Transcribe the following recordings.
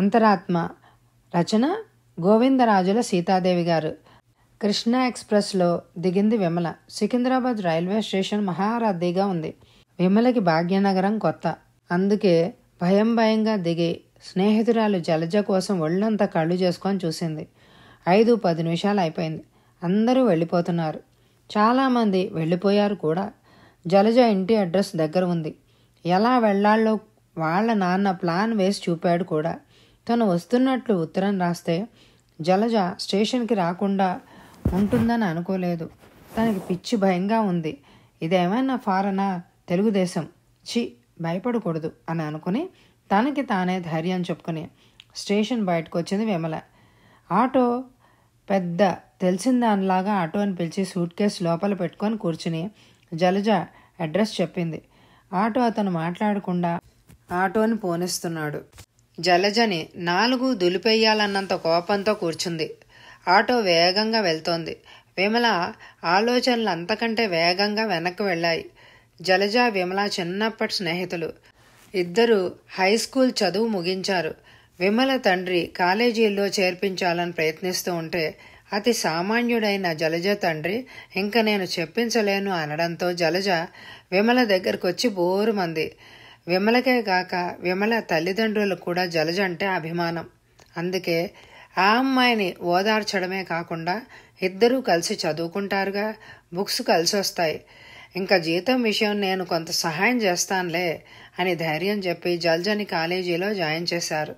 అంతరాత్మ రచన గోవిందరాజుల సీతాదేవి గారు కృష్ణా ఎక్స్ప్రెస్లో దిగింది విమల సికింద్రాబాద్ రైల్వే స్టేషన్ మహారద్దీగా ఉంది విమలకి భాగ్యనగరం కొత్త అందుకే భయం భయంగా దిగి స్నేహితురాలు జలజ కోసం ఒళ్ళంతా కళ్ళు చేసుకొని చూసింది ఐదు పది నిమిషాలు అయిపోయింది అందరూ వెళ్ళిపోతున్నారు చాలామంది వెళ్ళిపోయారు కూడా జలజ ఇంటి అడ్రస్ దగ్గర ఉంది ఎలా వెళ్ళాలో వాళ్ళ నాన్న ప్లాన్ వేసి చూపాడు కూడా తను వస్తున్నట్లు ఉత్తరం రాస్తే జలజ స్టేషన్కి రాకుండా ఉంటుందని అనుకోలేదు తనకి పిచ్చి భయంగా ఉంది ఇదేమైనా ఫారనా తెలుగుదేశం చి భయపడకూడదు అని అనుకుని తనకి తానే ధైర్యం చెప్పుకుని స్టేషన్ బయటకు వచ్చింది విమల ఆటో పెద్ద తెలిసిన దానిలాగా ఆటోని పిలిచి సూట్ కేసు లోపల పెట్టుకొని కూర్చుని జలజ అడ్రస్ చెప్పింది ఆటో అతను మాట్లాడకుండా ఆటోని పోనిస్తున్నాడు జలజని నాలుగు దులిపెయ్యాలన్నంత కోపంతో కూర్చుంది ఆటో వేగంగా వెళ్తోంది విమల ఆలోచనలు అంతకంటే వేగంగా వెనక్కి వెళ్ళాయి జలజ విమల చిన్నప్పటి స్నేహితులు ఇద్దరు హై స్కూల్ చదువు ముగించారు విమల తండ్రి కాలేజీల్లో చేర్పించాలని ప్రయత్నిస్తూ ఉంటే అతి సామాన్యుడైన జలజ తండ్రి ఇంక నేను చెప్పించలేను అనడంతో జలజ విమల దగ్గరకు వచ్చి బోరుమంది విమలకే గాక విమల తల్లిదండ్రులకు కూడా జలజ అంటే అభిమానం అందుకే ఆ అమ్మాయిని ఓదార్చడమే కాకుండా ఇద్దరూ కలిసి చదువుకుంటారుగా బుక్స్ కలిసి వస్తాయి ఇంకా జీతం విషయం నేను కొంత సహాయం చేస్తానులే అని ధైర్యం చెప్పి జల్జని కాలేజీలో జాయిన్ చేశారు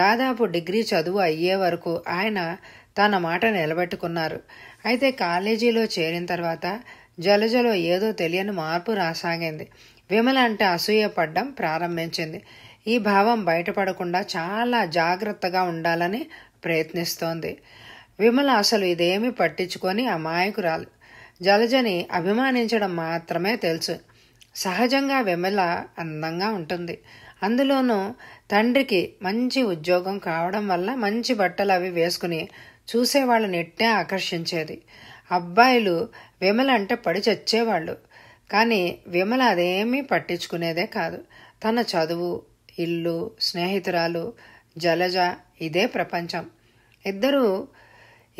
దాదాపు డిగ్రీ చదువు అయ్యే వరకు ఆయన తన మాట నిలబెట్టుకున్నారు అయితే కాలేజీలో చేరిన తర్వాత జలజలో ఏదో తెలియని మార్పు రాసాగింది విమల అంటే అసూయపడ్డం ప్రారంభించింది ఈ భావం బయటపడకుండా చాలా జాగ్రత్తగా ఉండాలని ప్రయత్నిస్తోంది విమల అసలు ఇదేమి పట్టించుకొని అమాయకురాలు జలజని అభిమానించడం మాత్రమే తెలుసు సహజంగా విమల అందంగా ఉంటుంది అందులోనూ తండ్రికి మంచి ఉద్యోగం కావడం వల్ల మంచి బట్టలు అవి వేసుకుని చూసేవాళ్ళని ఎట్టే ఆకర్షించేది అబ్బాయిలు విమల అంటే పడి చచ్చేవాళ్ళు కానీ విమల అదేమీ పట్టించుకునేదే కాదు తన చదువు ఇల్లు స్నేహితురాలు జలజ ఇదే ప్రపంచం ఇద్దరూ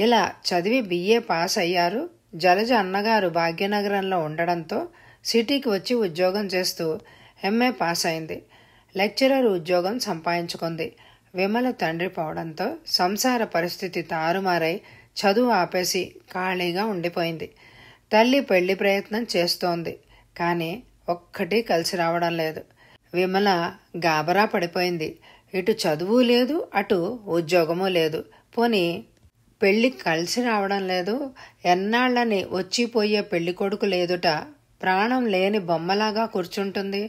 ఇలా చదివి బిఏ పాస్ అయ్యారు జలజ అన్నగారు భాగ్యనగరంలో ఉండడంతో సిటీకి వచ్చి ఉద్యోగం చేస్తూ ఎంఏ పాస్ అయింది లెక్చరర్ ఉద్యోగం సంపాదించుకుంది విమల తండ్రి పోవడంతో సంసార పరిస్థితి తారుమారై చదువు ఆపేసి ఖాళీగా ఉండిపోయింది తల్లి పెళ్లి ప్రయత్నం చేస్తోంది కానీ ఒక్కటి కలిసి రావడం లేదు విమల గాబరా పడిపోయింది ఇటు చదువు లేదు అటు ఉద్యోగము లేదు పోనీ పెళ్ళి కలిసి రావడం లేదు ఎన్నాళ్ళని వచ్చిపోయే పెళ్లి కొడుకు లేదుట ప్రాణం లేని బొమ్మలాగా కూర్చుంటుంది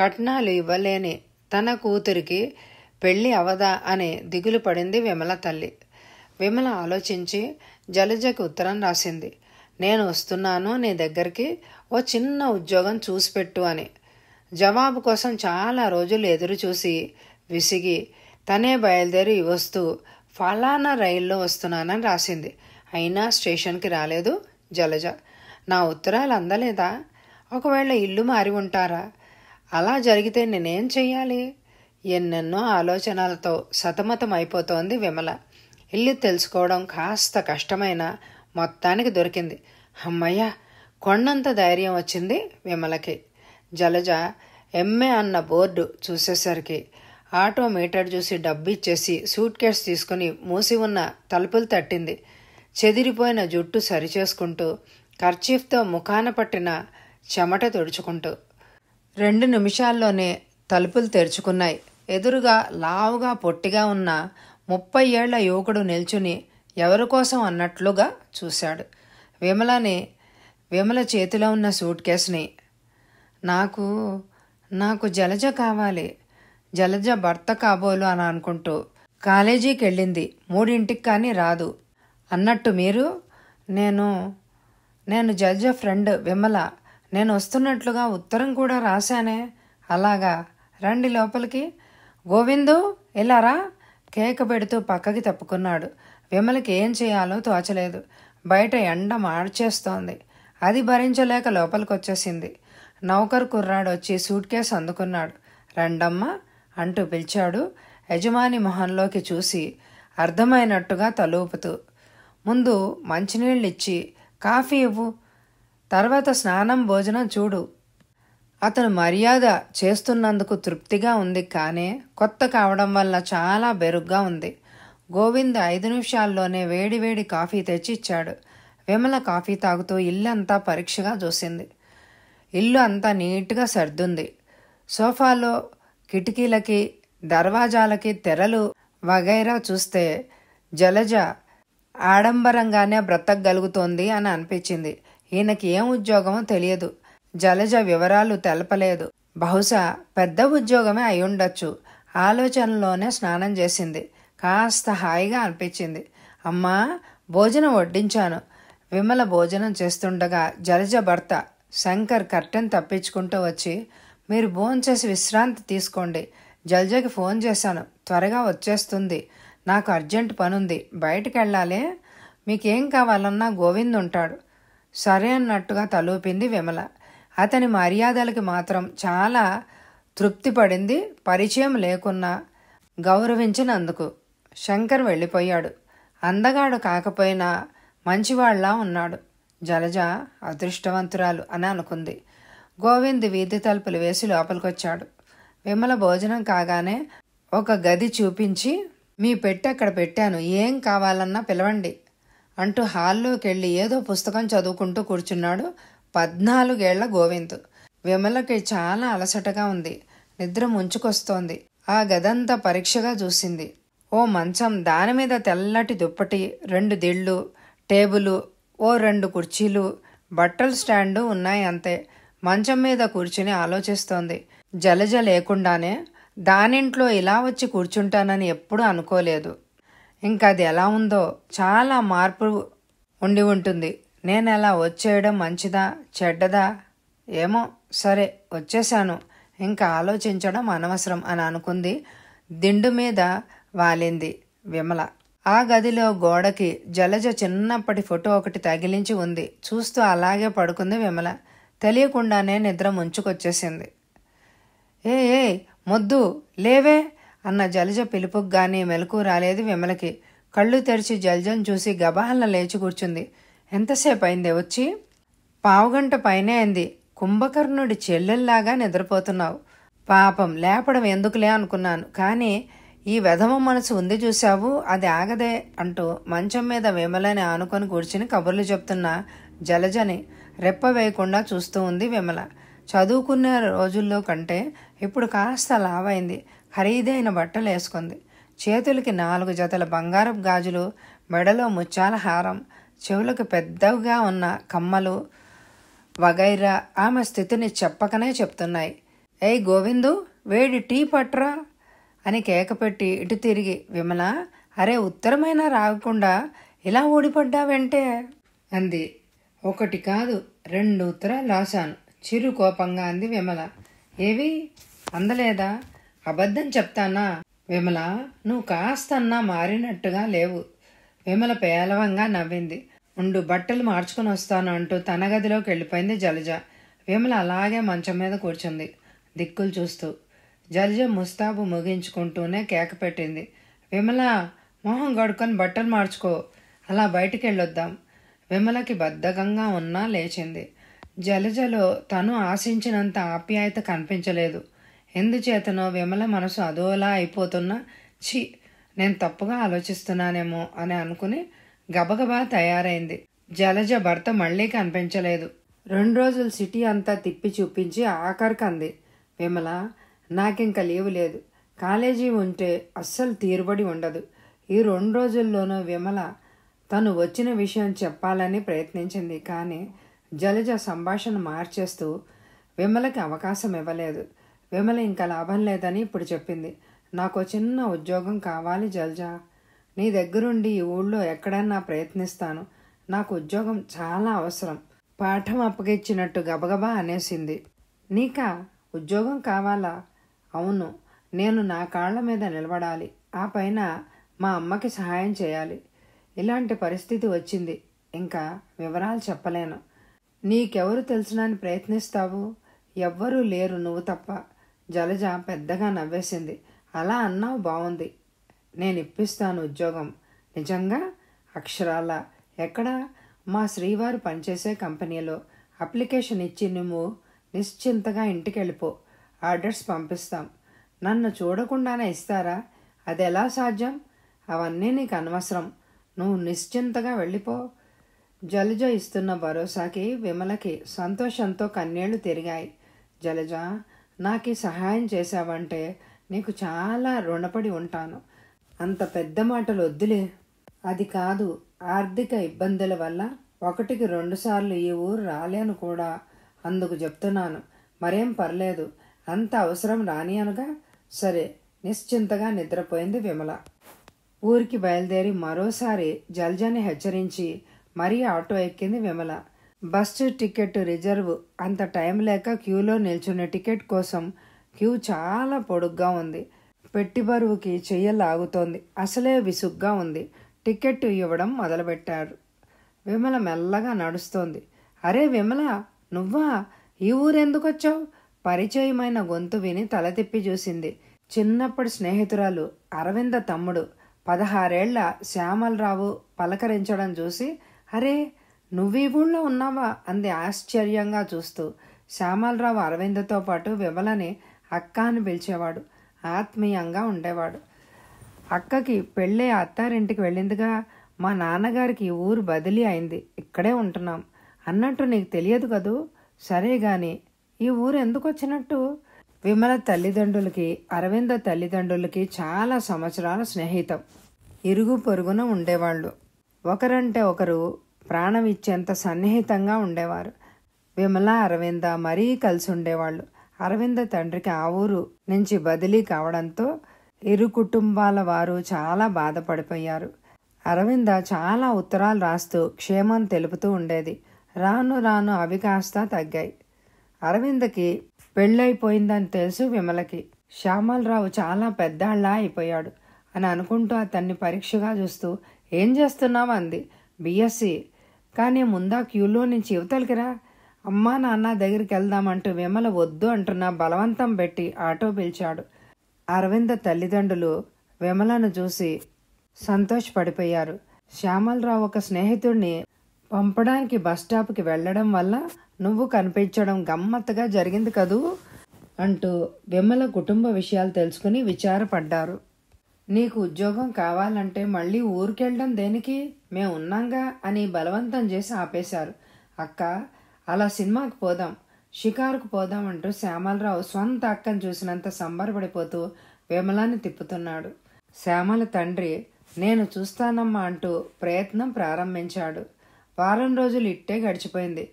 కట్నాలు ఇవ్వలేని తన కూతురికి పెళ్ళి అవదా అని దిగులు పడింది విమల తల్లి విమల ఆలోచించి జలజకు ఉత్తరం రాసింది నేను వస్తున్నాను నీ దగ్గరికి ఓ చిన్న ఉద్యోగం చూసిపెట్టు అని జవాబు కోసం చాలా రోజులు ఎదురు చూసి విసిగి తనే బయలుదేరి వస్తూ ఫలానా రైల్లో వస్తున్నానని రాసింది అయినా స్టేషన్కి రాలేదు జలజ నా ఉత్తరాలు అందలేదా ఒకవేళ ఇల్లు మారి ఉంటారా అలా జరిగితే నేనేం చెయ్యాలి ఎన్నెన్నో ఆలోచనలతో సతమతం అయిపోతోంది విమల ఇల్లు తెలుసుకోవడం కాస్త కష్టమైన మొత్తానికి దొరికింది అమ్మయ్య కొండంత ధైర్యం వచ్చింది విమలకి జలజ ఎంఏ అన్న బోర్డు చూసేసరికి ఆటో మీటర్ చూసి డబ్బు ఇచ్చేసి సూట్ కేస్ తీసుకుని మూసి ఉన్న తలుపులు తట్టింది చెదిరిపోయిన జుట్టు సరిచేసుకుంటూ కర్చీఫ్తో ముఖాన పట్టిన చెమట తుడుచుకుంటూ రెండు నిమిషాల్లోనే తలుపులు తెరుచుకున్నాయి ఎదురుగా లావుగా పొట్టిగా ఉన్న ముప్పై ఏళ్ల యువకుడు నిల్చుని ఎవరి కోసం అన్నట్లుగా చూశాడు విమలని విమల చేతిలో ఉన్న సూట్ కేసుని నాకు నాకు జలజ కావాలి జలజ భర్త కాబోలు అని అనుకుంటూ కాలేజీకి వెళ్ళింది మూడింటికి కానీ రాదు అన్నట్టు మీరు నేను నేను జలజ ఫ్రెండ్ విమల నేను వస్తున్నట్లుగా ఉత్తరం కూడా రాశానే అలాగా రండి లోపలికి గోవిందు రా కేక పెడుతూ పక్కకి తప్పుకున్నాడు విమలకి ఏం చేయాలో తోచలేదు బయట ఎండ మార్చేస్తోంది అది భరించలేక లోపలికొచ్చేసింది నౌకర్ కుర్రాడు వచ్చి సూట్ కేసు అందుకున్నాడు రండమ్మా అంటూ పిలిచాడు యజమాని మొహంలోకి చూసి అర్థమైనట్టుగా తలూపుతూ ముందు మంచినీళ్ళిచ్చి కాఫీ ఇవ్వు తర్వాత స్నానం భోజనం చూడు అతను మర్యాద చేస్తున్నందుకు తృప్తిగా ఉంది కానీ కొత్త కావడం వల్ల చాలా బెరుగ్గా ఉంది గోవింద్ ఐదు నిమిషాల్లోనే వేడివేడి కాఫీ తెచ్చి ఇచ్చాడు విమల కాఫీ తాగుతూ ఇల్లంతా పరీక్షగా చూసింది ఇల్లు అంతా నీట్గా సర్దుంది సోఫాలో కిటికీలకి దర్వాజాలకి తెరలు వగైరా చూస్తే జలజ ఆడంబరంగానే బ్రతకగలుగుతోంది అని అనిపించింది ఈయనకి ఏం ఉద్యోగమో తెలియదు జలజ వివరాలు తెలపలేదు బహుశా పెద్ద ఉద్యోగమే అయ్యుండొచ్చు ఆలోచనలోనే స్నానం చేసింది కాస్త హాయిగా అనిపించింది అమ్మా భోజనం వడ్డించాను విమల భోజనం చేస్తుండగా జలజ భర్త శంకర్ కర్టెన్ తప్పించుకుంటూ వచ్చి మీరు భోంచేసి విశ్రాంతి తీసుకోండి జలజకి ఫోన్ చేశాను త్వరగా వచ్చేస్తుంది నాకు అర్జెంట్ పనుంది బయటికి వెళ్ళాలి మీకేం కావాలన్నా గోవింద్ ఉంటాడు సరే అన్నట్టుగా తలూపింది విమల అతని మర్యాదలకి మాత్రం చాలా తృప్తి పడింది పరిచయం లేకున్నా గౌరవించినందుకు శంకర్ వెళ్ళిపోయాడు అందగాడు కాకపోయినా మంచివాళ్లా ఉన్నాడు జలజ అదృష్టవంతురాలు అని అనుకుంది గోవింద్ వీధి తలుపులు వేసి లోపలికొచ్చాడు విమల భోజనం కాగానే ఒక గది చూపించి మీ అక్కడ పెట్టాను ఏం కావాలన్నా పిలవండి అంటూ హాల్లోకి వెళ్ళి ఏదో పుస్తకం చదువుకుంటూ కూర్చున్నాడు పద్నాలుగేళ్ల గోవింద్ విమలకి చాలా అలసటగా ఉంది నిద్ర ముంచుకొస్తోంది ఆ గదంతా పరీక్షగా చూసింది ఓ మంచం దానిమీద తెల్లటి దుప్పటి రెండు దిళ్ళు టేబులు ఓ రెండు కుర్చీలు బట్టల స్టాండు ఉన్నాయి అంతే మంచం మీద కూర్చుని ఆలోచిస్తోంది జలజ లేకుండానే దానింట్లో ఇలా వచ్చి కూర్చుంటానని ఎప్పుడూ అనుకోలేదు ఇంకా అది ఎలా ఉందో చాలా మార్పు ఉండి ఉంటుంది నేను ఎలా వచ్చేయడం మంచిదా చెడ్డదా ఏమో సరే వచ్చేశాను ఇంకా ఆలోచించడం అనవసరం అని అనుకుంది దిండు మీద వాలింది విమల ఆ గదిలో గోడకి జలజ చిన్నప్పటి ఫోటో ఒకటి తగిలించి ఉంది చూస్తూ అలాగే పడుకుంది విమల తెలియకుండానే నిద్ర ముంచుకొచ్చేసింది ఏ ఏ మొద్దు లేవే అన్న జలజ పిలుపుకు గాని మెలకు రాలేదు విమలకి కళ్ళు తెరిచి జలజను చూసి గబహల్ల లేచి కూర్చుంది ఎంతసేపు అయింది వచ్చి పావుగంట పైనే అయింది కుంభకర్ణుడి చెల్లెల్లాగా నిద్రపోతున్నావు పాపం లేపడం ఎందుకులే అనుకున్నాను కానీ ఈ వెధవ మనసు ఉంది చూశావు అది ఆగదే అంటూ మంచం మీద విమలని ఆనుకొని కూర్చుని కబుర్లు చెప్తున్న జలజని రెప్ప వేయకుండా చూస్తూ ఉంది విమల చదువుకునే రోజుల్లో కంటే ఇప్పుడు కాస్త లావైంది ఖరీదైన బట్టలు వేసుకుంది చేతులకి నాలుగు జతల బంగారపు గాజులు మెడలో ముత్యాల హారం చెవులకు పెద్దగా ఉన్న కమ్మలు వగైరా ఆమె స్థితిని చెప్పకనే చెప్తున్నాయి ఏయ్ గోవిందు వేడి టీ పట్రా అని కేకపెట్టి ఇటు తిరిగి విమల అరే ఉత్తరమైనా రాకుండా ఇలా ఓడిపడ్డావంటే అంది ఒకటి కాదు రెండు ఉత్తరాలు రాశాను చిరు కోపంగా అంది విమల ఏవి అందలేదా అబద్ధం చెప్తానా విమల నువ్వు కాస్తన్నా మారినట్టుగా లేవు విమల పేలవంగా నవ్వింది ఉండు బట్టలు మార్చుకుని వస్తాను అంటూ తన గదిలోకి వెళ్ళిపోయింది జలజ విమల అలాగే మంచం మీద కూర్చుంది దిక్కులు చూస్తూ జల్జ ముస్తాబు ముగించుకుంటూనే కేక పెట్టింది విమల మొహం గడుకొని బట్టలు మార్చుకో అలా బయటికి వెళ్ళొద్దాం విమలకి బద్ధకంగా ఉన్నా లేచింది జలజలో తను ఆశించినంత ఆప్యాయత కనిపించలేదు ఎందుచేతనో విమల మనసు అదోలా అయిపోతున్నా ఛీ నేను తప్పుగా ఆలోచిస్తున్నానేమో అని అనుకుని గబగబా తయారైంది జలజ భర్త మళ్ళీ కనిపించలేదు రెండు రోజులు సిటీ అంతా తిప్పి చూపించి ఆఖరికి అంది విమల నాకింక లీవ్ లేదు కాలేజీ ఉంటే అస్సలు తీరుబడి ఉండదు ఈ రెండు రోజుల్లోనూ విమల తను వచ్చిన విషయం చెప్పాలని ప్రయత్నించింది కానీ జలజ సంభాషణ మార్చేస్తూ విమలకి అవకాశం ఇవ్వలేదు విమల ఇంకా లాభం లేదని ఇప్పుడు చెప్పింది నాకు చిన్న ఉద్యోగం కావాలి జలజ నీ దగ్గరుండి ఈ ఊళ్ళో ఎక్కడన్నా ప్రయత్నిస్తాను నాకు ఉద్యోగం చాలా అవసరం పాఠం అప్పగిచ్చినట్టు గబగబా అనేసింది నీకా ఉద్యోగం కావాలా అవును నేను నా కాళ్ల మీద నిలబడాలి ఆ పైన మా అమ్మకి సహాయం చేయాలి ఇలాంటి పరిస్థితి వచ్చింది ఇంకా వివరాలు చెప్పలేను నీకెవరు తెలుసునని ప్రయత్నిస్తావు ఎవ్వరూ లేరు నువ్వు తప్ప జలజ పెద్దగా నవ్వేసింది అలా అన్నావు బాగుంది నేను ఇప్పిస్తాను ఉద్యోగం నిజంగా అక్షరాల ఎక్కడ మా శ్రీవారు పనిచేసే కంపెనీలో అప్లికేషన్ ఇచ్చి నువ్వు నిశ్చింతగా ఇంటికి వెళ్ళిపో ఆర్డర్స్ పంపిస్తాం నన్ను చూడకుండానే ఇస్తారా అది ఎలా సాధ్యం అవన్నీ నీకు అనవసరం నువ్వు నిశ్చింతగా వెళ్ళిపో జలజ ఇస్తున్న భరోసాకి విమలకి సంతోషంతో కన్నీళ్లు తిరిగాయి జలజ నాకు సహాయం చేశావంటే నీకు చాలా రుణపడి ఉంటాను అంత పెద్ద మాటలు వద్దులే అది కాదు ఆర్థిక ఇబ్బందుల వల్ల ఒకటికి రెండుసార్లు ఈ ఊరు రాలేను కూడా అందుకు చెప్తున్నాను మరేం పర్లేదు అంత అవసరం రాని అనగా సరే నిశ్చింతగా నిద్రపోయింది విమల ఊరికి బయలుదేరి మరోసారి జల్జాని హెచ్చరించి మరీ ఆటో ఎక్కింది విమల బస్సు టికెట్ రిజర్వ్ అంత టైం లేక క్యూలో నిల్చున్న టికెట్ కోసం క్యూ చాలా పొడుగ్గా ఉంది పెట్టి బరువుకి చెయ్యలాగుతోంది అసలే విసుగ్గా ఉంది టికెట్ ఇవ్వడం మొదలుపెట్టారు విమల మెల్లగా నడుస్తోంది అరే విమల నువ్వా ఈ ఊరెందుకొచ్చావు పరిచయమైన గొంతు విని తల తిప్పి చూసింది చిన్నప్పటి స్నేహితురాలు అరవింద తమ్ముడు పదహారేళ్ల శ్యామలరావు పలకరించడం చూసి అరే నువ్వు ఈ ఊళ్ళో ఉన్నావా అంది ఆశ్చర్యంగా చూస్తూ శ్యామలరావు అరవిందతో పాటు విమలని అక్క అని పిలిచేవాడు ఆత్మీయంగా ఉండేవాడు అక్కకి పెళ్ళే అత్తారింటికి వెళ్ళిందిగా మా నాన్నగారికి ఊరు బదిలీ అయింది ఇక్కడే ఉంటున్నాం అన్నట్టు నీకు తెలియదు కదూ సరే గాని ఈ ఊరు ఎందుకు వచ్చినట్టు విమల తల్లిదండ్రులకి అరవింద తల్లిదండ్రులకి చాలా సంవత్సరాల స్నేహితం ఇరుగు పొరుగున ఉండేవాళ్ళు ఒకరంటే ఒకరు ప్రాణం ఇచ్చేంత సన్నిహితంగా ఉండేవారు విమల అరవింద మరీ కలిసి ఉండేవాళ్ళు అరవింద తండ్రికి ఆ ఊరు నుంచి బదిలీ కావడంతో ఇరు కుటుంబాల వారు చాలా బాధపడిపోయారు అరవింద చాలా ఉత్తరాలు రాస్తూ క్షేమం తెలుపుతూ ఉండేది రాను రాను అవి కాస్త తగ్గాయి అరవింద్కి పెళ్ళైపోయిందని తెలుసు విమలకి శ్యామలరావు చాలా పెద్దాళ్ళ అయిపోయాడు అని అనుకుంటూ అతన్ని పరీక్షగా చూస్తూ ఏం చేస్తున్నావు అంది బిఎస్సి కానీ ముందా క్యూలో నుంచి యువతలకి అమ్మా నాన్న దగ్గరికి వెళ్దామంటూ విమల వద్దు అంటున్న బలవంతం పెట్టి ఆటో పిలిచాడు అరవింద తల్లిదండ్రులు విమలను చూసి సంతోషపడిపోయారు శ్యామలరావు ఒక స్నేహితుడిని పంపడానికి బస్ స్టాప్కి వెళ్ళడం వల్ల నువ్వు కనిపించడం గమ్మత్తుగా జరిగింది కదూ అంటూ విమల కుటుంబ విషయాలు తెలుసుకుని విచారపడ్డారు నీకు ఉద్యోగం కావాలంటే మళ్ళీ ఊరికెళ్ళడం దేనికి మేము ఉన్నాంగా అని బలవంతం చేసి ఆపేశారు అక్క అలా సినిమాకు పోదాం షికారుకు పోదాం అంటూ శ్యామలరావు సొంత అక్కను చూసినంత సంబరపడిపోతూ విమలాన్ని తిప్పుతున్నాడు శ్యామల తండ్రి నేను చూస్తానమ్మా అంటూ ప్రయత్నం ప్రారంభించాడు వారం రోజులు ఇట్టే గడిచిపోయింది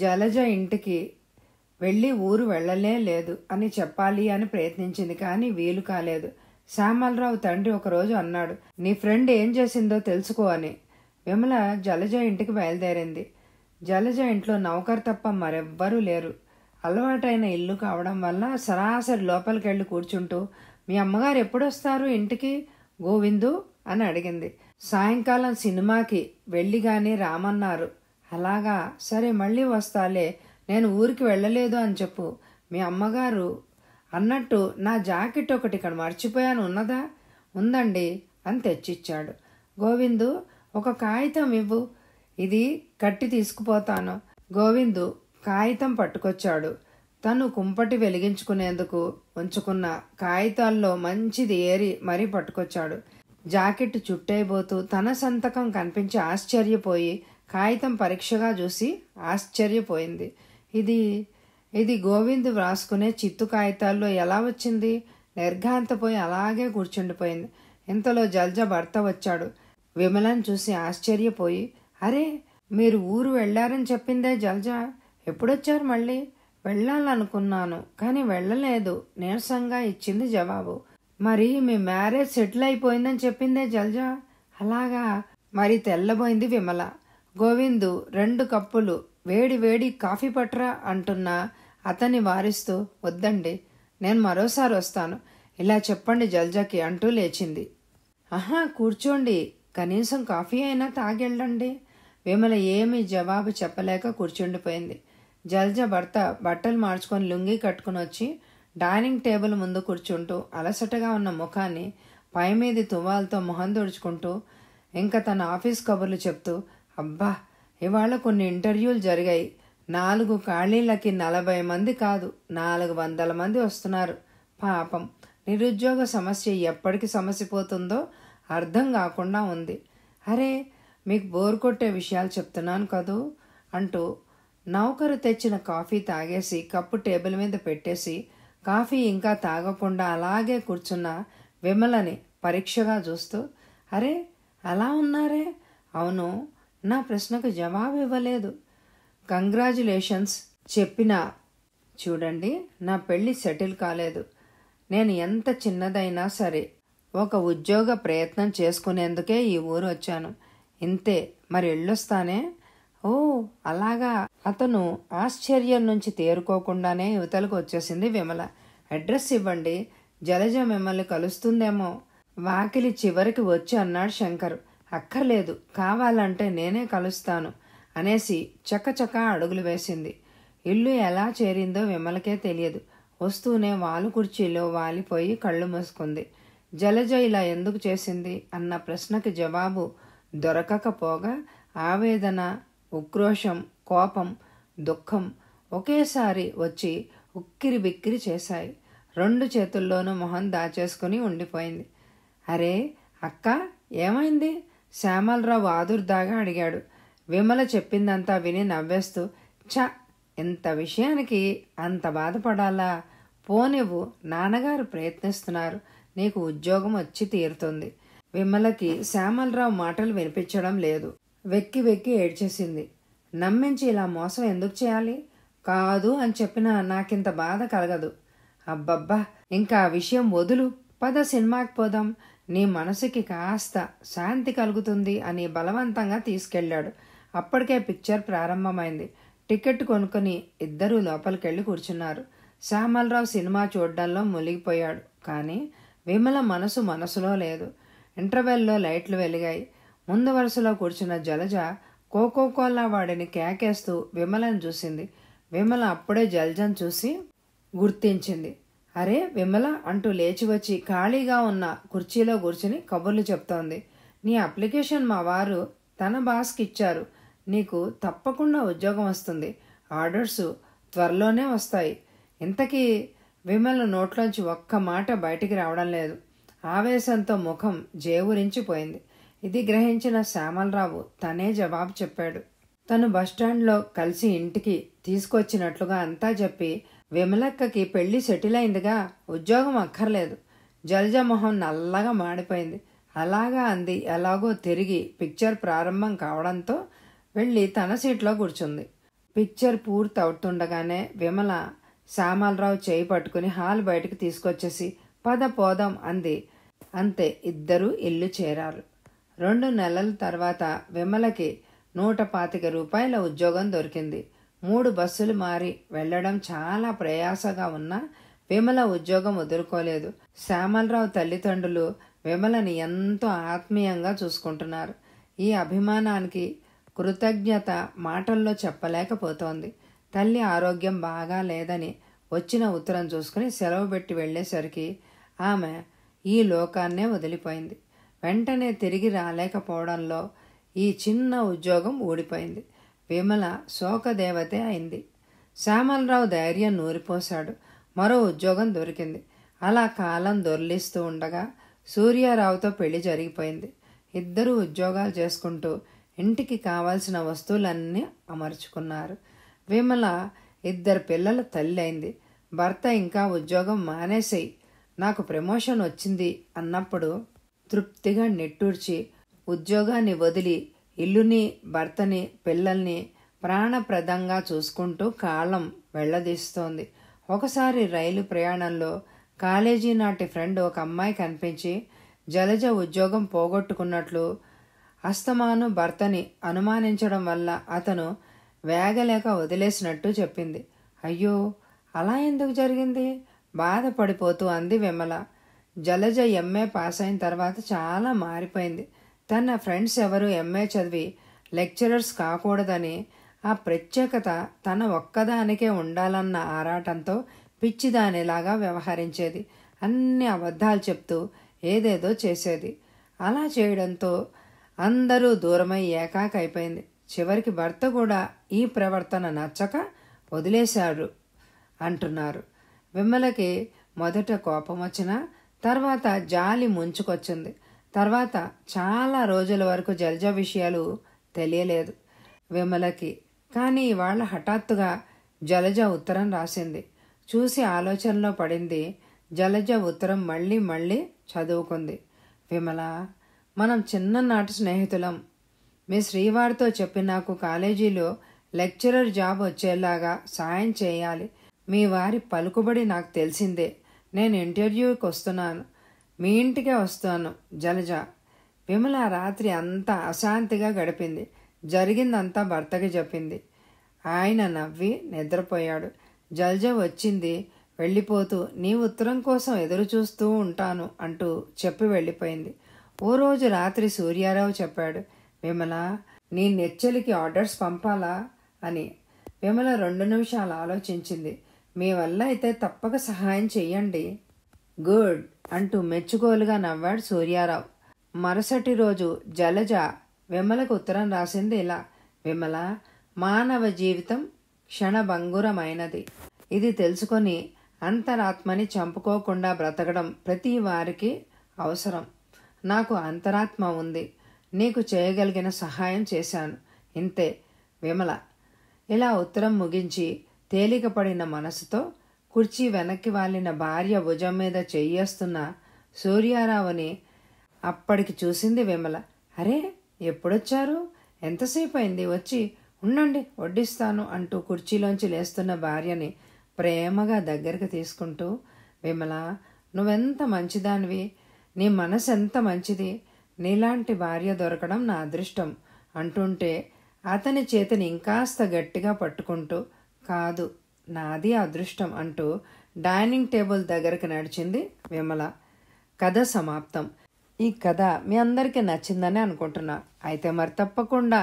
జలజ ఇంటికి వెళ్ళి ఊరు వెళ్ళలే లేదు అని చెప్పాలి అని ప్రయత్నించింది కానీ వీలు కాలేదు శ్యామలరావు తండ్రి ఒకరోజు అన్నాడు నీ ఫ్రెండ్ ఏం చేసిందో తెలుసుకో అని విమల జలజ ఇంటికి బయలుదేరింది జలజ ఇంట్లో నౌకర్ తప్ప మరెవ్వరూ లేరు అలవాటైన ఇల్లు కావడం వల్ల సరాసరి లోపలికి వెళ్ళి కూర్చుంటూ మీ అమ్మగారు ఎప్పుడొస్తారు ఇంటికి గోవిందు అని అడిగింది సాయంకాలం సినిమాకి వెళ్ళి కానీ రామన్నారు అలాగా సరే మళ్ళీ వస్తాలే నేను ఊరికి వెళ్ళలేదు అని చెప్పు మీ అమ్మగారు అన్నట్టు నా జాకెట్ ఒకటి ఇక్కడ మర్చిపోయాను ఉన్నదా ఉందండి అని తెచ్చిచ్చాడు గోవిందు ఒక కాగితం ఇవ్వు ఇది కట్టి తీసుకుపోతాను గోవిందు కాగితం పట్టుకొచ్చాడు తను కుంపటి వెలిగించుకునేందుకు ఉంచుకున్న కాగితాల్లో మంచిది ఏరి మరీ పట్టుకొచ్చాడు జాకెట్ చుట్టైపోతూ తన సంతకం కనిపించి ఆశ్చర్యపోయి కాగితం పరీక్షగా చూసి ఆశ్చర్యపోయింది ఇది ఇది గోవింద్ వ్రాసుకునే చిత్తు కాగితాల్లో ఎలా వచ్చింది నిర్ఘాంతపోయి అలాగే కూర్చుండిపోయింది ఇంతలో జల్జ భర్త వచ్చాడు విమలని చూసి ఆశ్చర్యపోయి అరే మీరు ఊరు వెళ్ళారని చెప్పిందే జల్జ ఎప్పుడొచ్చారు మళ్ళీ వెళ్ళాలనుకున్నాను కానీ వెళ్ళలేదు నీరసంగా ఇచ్చింది జవాబు మరి మీ మ్యారేజ్ సెటిల్ అయిపోయిందని చెప్పిందే జల్జ అలాగా మరి తెల్లబోయింది విమల గోవిందు రెండు కప్పులు వేడి వేడి కాఫీ పట్రా అంటున్నా అతన్ని వారిస్తూ వద్దండి నేను మరోసారి వస్తాను ఇలా చెప్పండి జల్జాకి అంటూ లేచింది ఆహా కూర్చోండి కనీసం కాఫీ అయినా తాగెళ్ళండి విమల ఏమీ జవాబు చెప్పలేక కూర్చుండిపోయింది జల్జ భర్త బట్టలు మార్చుకొని లుంగి కట్టుకుని వచ్చి డైనింగ్ టేబుల్ ముందు కూర్చుంటూ అలసటగా ఉన్న ముఖాన్ని పైమీది తువాలతో మొహం దుడుచుకుంటూ ఇంకా తన ఆఫీస్ కబుర్లు చెప్తూ అబ్బా ఇవాళ కొన్ని ఇంటర్వ్యూలు జరిగాయి నాలుగు ఖాళీలకి నలభై మంది కాదు నాలుగు వందల మంది వస్తున్నారు పాపం నిరుద్యోగ సమస్య ఎప్పటికి సమస్య పోతుందో అర్థం కాకుండా ఉంది అరే మీకు బోర్ కొట్టే విషయాలు చెప్తున్నాను కదూ అంటూ నౌకరు తెచ్చిన కాఫీ తాగేసి కప్పు టేబుల్ మీద పెట్టేసి కాఫీ ఇంకా తాగకుండా అలాగే కూర్చున్న విమలని పరీక్షగా చూస్తూ అరే అలా ఉన్నారే అవును నా ప్రశ్నకు జవాబు ఇవ్వలేదు కంగ్రాచులేషన్స్ చెప్పినా చూడండి నా పెళ్ళి సెటిల్ కాలేదు నేను ఎంత చిన్నదైనా సరే ఒక ఉద్యోగ ప్రయత్నం చేసుకునేందుకే ఈ ఊరు వచ్చాను ఇంతే మరి ఎళ్ళొస్తానే ఓ అలాగా అతను ఆశ్చర్యం నుంచి తేరుకోకుండానే యువతలకు వచ్చేసింది విమల అడ్రస్ ఇవ్వండి జలజ మిమ్మల్ని కలుస్తుందేమో వాకిలి చివరికి వచ్చి అన్నాడు శంకర్ అక్కర్లేదు కావాలంటే నేనే కలుస్తాను అనేసి చక్కచక్క అడుగులు వేసింది ఇల్లు ఎలా చేరిందో విమలకే తెలియదు వస్తూనే వాలు కుర్చీలో వాలిపోయి కళ్ళు మూసుకుంది జలజ ఇలా ఎందుకు చేసింది అన్న ప్రశ్నకి జవాబు దొరకకపోగా ఆవేదన ఉక్రోషం కోపం దుఃఖం ఒకేసారి వచ్చి ఉక్కిరి బిక్కిరి చేశాయి రెండు చేతుల్లోనూ మొహం దాచేసుకుని ఉండిపోయింది అరే అక్క ఏమైంది శ్యామలరావు ఆదుర్దాగా అడిగాడు విమల చెప్పిందంతా విని నవ్వేస్తూ చ ఇంత విషయానికి అంత బాధపడాలా పోనివ్వు నాన్నగారు ప్రయత్నిస్తున్నారు నీకు ఉద్యోగం వచ్చి తీరుతుంది విమలకి శ్యామలరావు మాటలు వినిపించడం లేదు వెక్కి వెక్కి ఏడ్చేసింది నమ్మించి ఇలా మోసం ఎందుకు చేయాలి కాదు అని చెప్పినా నాకింత బాధ కలగదు అబ్బబ్బా ఇంకా ఆ విషయం వదులు పద సినిమాకి పోదాం నీ మనసుకి కాస్త శాంతి కలుగుతుంది అని బలవంతంగా తీసుకెళ్లాడు అప్పటికే పిక్చర్ ప్రారంభమైంది టికెట్ కొనుక్కొని ఇద్దరూ లోపలికెళ్లి కూర్చున్నారు శ్యామలరావు సినిమా చూడడంలో మునిగిపోయాడు కానీ విమల మనసు మనసులో లేదు ఇంటర్వెల్లో లైట్లు వెలిగాయి ముందు వరుసలో కూర్చున్న జలజ కోకోకోలా వాడిని కేకేస్తూ విమలను చూసింది విమల అప్పుడే జలజను చూసి గుర్తించింది అరే విమల అంటూ లేచి వచ్చి ఖాళీగా ఉన్న కుర్చీలో కూర్చుని కబుర్లు చెప్తోంది నీ అప్లికేషన్ మా వారు తన బాస్కి ఇచ్చారు నీకు తప్పకుండా ఉద్యోగం వస్తుంది ఆర్డర్స్ త్వరలోనే వస్తాయి ఇంతకీ విమల నోట్లోంచి ఒక్క మాట బయటికి రావడం లేదు ఆవేశంతో ముఖం జేవురించిపోయింది ఇది గ్రహించిన శ్యామలరావు తనే జవాబు చెప్పాడు తను బస్టాండ్లో కలిసి ఇంటికి తీసుకొచ్చినట్లుగా అంతా చెప్పి విమలక్కకి పెళ్ళి సెటిల్ అయిందిగా ఉద్యోగం అక్కర్లేదు జలజమొహం నల్లగా మాడిపోయింది అలాగా అంది ఎలాగో తిరిగి పిక్చర్ ప్రారంభం కావడంతో వెళ్ళి తన సీట్లో కూర్చుంది పిక్చర్ పూర్తి అవుతుండగానే విమల శ్యామలరావు చేయి పట్టుకుని హాల్ బయటకు తీసుకొచ్చేసి పద పోదాం అంది అంతే ఇద్దరూ ఇల్లు చేరారు రెండు నెలల తర్వాత విమలకి నూట పాతిక రూపాయల ఉద్యోగం దొరికింది మూడు బస్సులు మారి వెళ్లడం చాలా ప్రయాసగా ఉన్నా విమల ఉద్యోగం వదులుకోలేదు శ్యామలరావు తల్లిదండ్రులు విమలని ఎంతో ఆత్మీయంగా చూసుకుంటున్నారు ఈ అభిమానానికి కృతజ్ఞత మాటల్లో చెప్పలేకపోతోంది తల్లి ఆరోగ్యం బాగా లేదని వచ్చిన ఉత్తరం చూసుకుని సెలవు పెట్టి వెళ్ళేసరికి ఆమె ఈ లోకాన్నే వదిలిపోయింది వెంటనే తిరిగి రాలేకపోవడంలో ఈ చిన్న ఉద్యోగం ఊడిపోయింది విమల శోకదేవతే అయింది శ్యామలరావు ధైర్యం నూరిపోశాడు మరో ఉద్యోగం దొరికింది అలా కాలం దొర్లిస్తూ ఉండగా సూర్యారావుతో పెళ్లి జరిగిపోయింది ఇద్దరూ ఉద్యోగాలు చేసుకుంటూ ఇంటికి కావాల్సిన వస్తువులన్నీ అమర్చుకున్నారు విమల ఇద్దరు పిల్లల తల్లి అయింది భర్త ఇంకా ఉద్యోగం మానేసేయి నాకు ప్రమోషన్ వచ్చింది అన్నప్పుడు తృప్తిగా నెట్టూర్చి ఉద్యోగాన్ని వదిలి ఇల్లుని భర్తని పిల్లల్ని ప్రాణప్రదంగా చూసుకుంటూ కాలం వెళ్ళదీస్తోంది ఒకసారి రైలు ప్రయాణంలో కాలేజీ నాటి ఫ్రెండ్ ఒక అమ్మాయి కనిపించి జలజ ఉద్యోగం పోగొట్టుకున్నట్లు అస్తమాను భర్తని అనుమానించడం వల్ల అతను వేగలేక వదిలేసినట్టు చెప్పింది అయ్యో అలా ఎందుకు జరిగింది బాధపడిపోతూ అంది విమల జలజ ఎంఏ పాస్ అయిన తర్వాత చాలా మారిపోయింది తన ఫ్రెండ్స్ ఎవరు ఎంఏ చదివి లెక్చరర్స్ కాకూడదని ఆ ప్రత్యేకత తన ఒక్కదానికే ఉండాలన్న ఆరాటంతో పిచ్చిదానిలాగా వ్యవహరించేది అన్ని అబద్ధాలు చెప్తూ ఏదేదో చేసేది అలా చేయడంతో అందరూ దూరమై ఏకాకైపోయింది చివరికి భర్త కూడా ఈ ప్రవర్తన నచ్చక వదిలేశాడు అంటున్నారు విమలకి మొదట కోపం వచ్చినా తర్వాత జాలి ముంచుకొచ్చింది తర్వాత చాలా రోజుల వరకు జలజ విషయాలు తెలియలేదు విమలకి కానీ ఇవాళ్ళ హఠాత్తుగా జలజ ఉత్తరం రాసింది చూసి ఆలోచనలో పడింది జలజ ఉత్తరం మళ్ళీ మళ్ళీ చదువుకుంది విమల మనం చిన్ననాటి స్నేహితులం మీ శ్రీవారితో చెప్పి నాకు కాలేజీలో లెక్చరర్ జాబ్ వచ్చేలాగా సాయం చేయాలి మీ వారి పలుకుబడి నాకు తెలిసిందే నేను ఇంటర్వ్యూకి వస్తున్నాను మీ ఇంటికే వస్తాను జలజ విమల రాత్రి అంతా అశాంతిగా గడిపింది జరిగిందంతా భర్తకి చెప్పింది ఆయన నవ్వి నిద్రపోయాడు జలజ వచ్చింది వెళ్ళిపోతూ నీ ఉత్తరం కోసం ఎదురు చూస్తూ ఉంటాను అంటూ చెప్పి వెళ్ళిపోయింది ఓ రోజు రాత్రి సూర్యారావు చెప్పాడు విమల నీ నెచ్చెలికి ఆర్డర్స్ పంపాలా అని విమల రెండు నిమిషాలు ఆలోచించింది మీ వల్ల అయితే తప్పక సహాయం చెయ్యండి గుడ్ అంటూ మెచ్చుకోలుగా నవ్వాడు సూర్యారావు మరుసటి రోజు జలజ విమలకు ఉత్తరం రాసింది ఇలా విమల మానవ జీవితం క్షణభంగురమైనది ఇది తెలుసుకొని అంతరాత్మని చంపుకోకుండా బ్రతకడం ప్రతి వారికి అవసరం నాకు అంతరాత్మ ఉంది నీకు చేయగలిగిన సహాయం చేశాను ఇంతే విమల ఇలా ఉత్తరం ముగించి తేలికపడిన మనసుతో కుర్చీ వెనక్కి వాలిన భార్య భుజం మీద చెయ్యేస్తున్న సూర్యారావుని అప్పటికి చూసింది విమల అరే ఎప్పుడొచ్చారు ఎంతసేపు అయింది వచ్చి ఉండండి వడ్డిస్తాను అంటూ కుర్చీలోంచి లేస్తున్న భార్యని ప్రేమగా దగ్గరికి తీసుకుంటూ విమల నువ్వెంత మంచిదానివి నీ మనసు ఎంత మంచిది నీలాంటి భార్య దొరకడం నా అదృష్టం అంటుంటే అతని చేతిని ఇంకాస్త గట్టిగా పట్టుకుంటూ కాదు నాది అదృష్టం అంటూ డైనింగ్ టేబుల్ దగ్గరికి నడిచింది విమల కథ సమాప్తం ఈ కథ మీ అందరికీ నచ్చిందని అనుకుంటున్నా అయితే మరి తప్పకుండా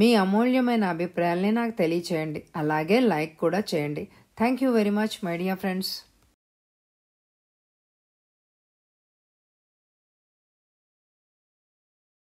మీ అమూల్యమైన అభిప్రాయాల్ని నాకు తెలియచేయండి అలాగే లైక్ కూడా చేయండి thank you very much my dear friends